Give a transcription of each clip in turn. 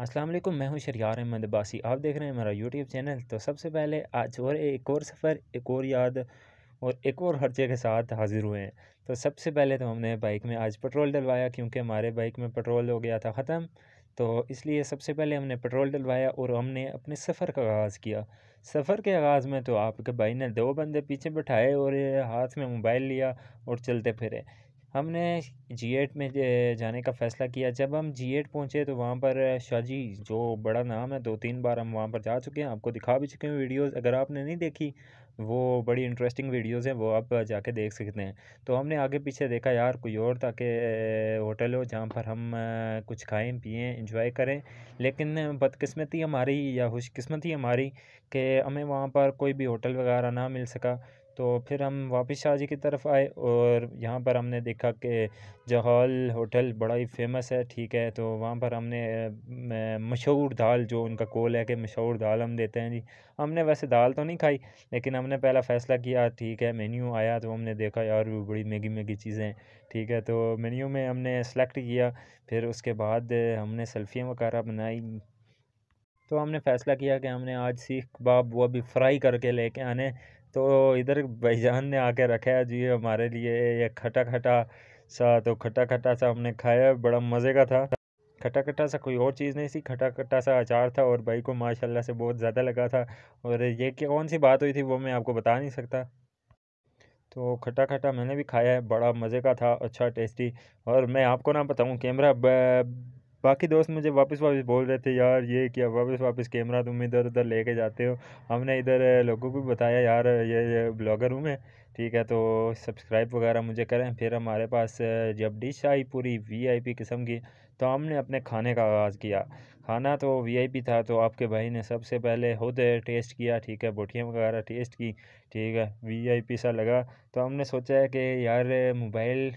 अस्सलाम वालेकुम मैं हूं शरियार अहमद अब्बासी आप देख रहे हैं मेरा यूट्यूब चैनल तो सबसे पहले आज और एक और सफ़र एक और याद और एक और खर्चे के साथ हाज़िर हुए हैं तो सबसे पहले तो हमने बाइक में आज पेट्रोल डलवाया क्योंकि हमारे बाइक में पेट्रोल हो गया था ख़त्म तो इसलिए सबसे पहले हमने पेट्रोल डलवाया और हमने अपने सफ़र का आगाज़ किया सफ़र के आगाज़ में तो आपके भाई ने दो बंदे पीछे बैठाए और हाथ में मोबाइल लिया और चलते फिरे हमने जी एट में जाने का फ़ैसला किया जब हम तो जी एट पहुँचे तो वहाँ पर शाहजी जो बड़ा नाम है दो तीन बार हम वहाँ पर जा चुके हैं आपको दिखा भी चुके हैं वीडियोस अगर आपने नहीं देखी वो बड़ी इंटरेस्टिंग वीडियोस हैं वो आप जाके देख सकते हैं तो हमने आगे पीछे देखा यार कोई और ताकि होटल हो जहाँ पर हम कुछ खाएं पिए इंजॉय करें लेकिन बदकस्मती हमारी या खुशकस्मती हमारी कि हमें वहाँ पर कोई भी होटल वगैरह ना मिल सका तो फिर हम वापस शाहजी की तरफ आए और यहाँ पर हमने देखा कि जहाल होटल बड़ा ही फेमस है ठीक है तो वहाँ पर हमने मशहूर दाल जो उनका कोल है कि मशहूर दाल हम देते हैं जी हमने वैसे दाल तो नहीं खाई लेकिन हमने पहला फ़ैसला किया ठीक है मेन्यू आया तो हमने देखा यार वो बड़ी महंगी महंगी चीज़ें ठीक है तो मेन्यू में हमने सेलेक्ट किया फिर उसके बाद हमने सेल्फियाँ वगैरह बनाई तो हमने फ़ैसला किया कि हमने आज सीख कबाब वो भी फ्राई करके लेके आने तो इधर भाईजान ने आके रखा है जी हमारे लिए ये खटा खटा सा तो खटा खटा सा हमने खाया बड़ा मज़े का था खटा खटा सा कोई और चीज़ नहीं थी खटा खटा सा अचार था और भाई को माशाल्लाह से बहुत ज़्यादा लगा था और ये क्या कौन सी बात हुई थी वो मैं आपको बता नहीं सकता तो खटा खटा मैंने भी खाया है बड़ा मज़े का था अच्छा टेस्टी और मैं आपको ना बताऊँ कैमरा बाकी दोस्त मुझे वापस वापस बोल रहे थे यार ये क्या वापस वापस कैमरा तुम इधर उधर लेके जाते हो हमने इधर लोगों को बताया यार ये, ये ब्लॉगर हूँ मैं ठीक है तो सब्सक्राइब वगैरह मुझे करें फिर हमारे पास जब डिश आई पूरी वीआईपी किस्म की तो हमने अपने खाने का आगाज़ किया खाना तो वीआईपी था तो आपके भाई ने सबसे पहले खुद टेस्ट किया ठीक है बोटियाँ वगैरह टेस्ट की ठीक है वीआईपी सा लगा तो हमने सोचा है कि यार मोबाइल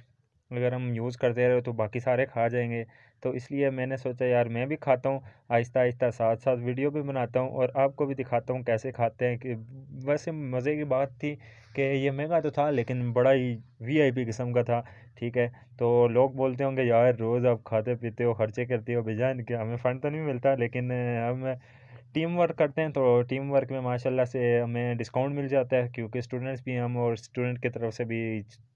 अगर हम यूज़ करते रहे तो बाकी सारे खा जाएंगे तो इसलिए मैंने सोचा यार मैं भी खाता हूँ आहिस्ता आहिस्ता साथ साथ वीडियो भी बनाता हूँ और आपको भी दिखाता हूँ कैसे खाते हैं कि वैसे मज़े की बात थी कि ये महंगा तो था लेकिन बड़ा ही वीआईपी किस्म का था ठीक है तो लोग बोलते होंगे यार रोज़ आप खाते पीते हो खर्चे करते हो भेजा इनके हमें फ़ंड तो नहीं मिलता लेकिन हम टीम वर्क करते हैं तो टीम वर्क में माशाल्लाह से हमें डिस्काउंट मिल जाता है क्योंकि स्टूडेंट्स भी हम और स्टूडेंट की तरफ से भी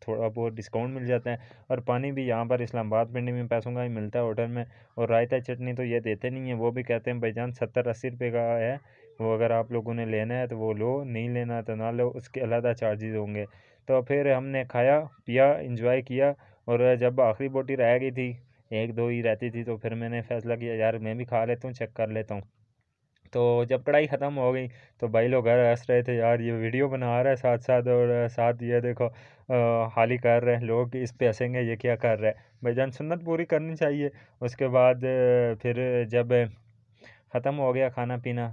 थोड़ा बहुत डिस्काउंट मिल जाता है और पानी भी यहाँ पर इस्लामाबाद पिंडी में पैसों का ही मिलता है ऑर्डर में और रायता चटनी तो ये देते नहीं है वो भी कहते हैं भाईजान सत्तर अस्सी रुपये का है वो अगर आप लोगों ने लेना है तो वो लो नहीं लेना है तो ना लो उसके अलहदा चार्जेज होंगे तो फिर हमने खाया पिया इंजॉय किया और जब आखिरी बोटी रह गई थी एक दो ही रहती थी तो फिर मैंने फैसला किया यार मैं भी खा लेता हूँ चेक कर लेता हूँ तो जब पढ़ाई ख़त्म हो गई तो भाई लोग घर हंस रहे थे यार ये वीडियो बना रहा है साथ साथ और साथ ये देखो हाल ही कर रहे हैं लोग इस पे हंसेंगे ये क्या कर रहे हैं भाई जान सुन्नत पूरी करनी चाहिए उसके बाद फिर जब ख़त्म हो गया खाना पीना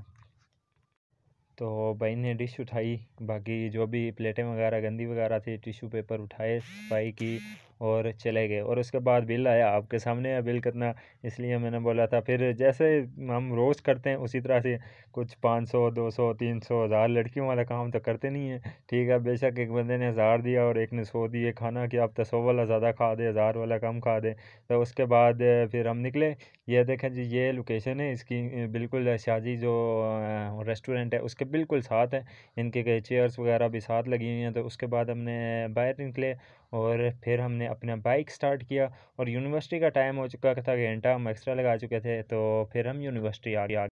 तो भाई ने डिश उठाई बाकी जो भी प्लेटें वगैरह गंदी वगैरह थी टिशू पेपर उठाए सफाई की और चले गए और उसके बाद बिल आया आपके सामने है बिल कितना इसलिए मैंने बोला था फिर जैसे हम रोज़ करते हैं उसी तरह से कुछ पाँच सौ दो सौ तीन सौ हज़ार लड़कियों वाला काम तो करते नहीं है ठीक है बेशक एक बंदे ने हज़ार दिया और एक ने सौ दिए खाना कि आप तो सौ वाला ज़्यादा खा दे हज़ार वाला कम खा दे तो उसके बाद फिर हम निकले ये देखें जी ये लोकेशन है इसकी बिल्कुल शाजी जो रेस्टोरेंट है उसके बिल्कुल साथ है इनके चेयर्स वगैरह भी साथ लगी हुई हैं तो उसके बाद हमने बाहर निकले और फिर हमने अपना बाइक स्टार्ट किया और यूनिवर्सिटी का टाइम हो चुका था घंटा हम एक्स्ट्रा लगा चुके थे तो फिर हम यूनिवर्सिटी आ गया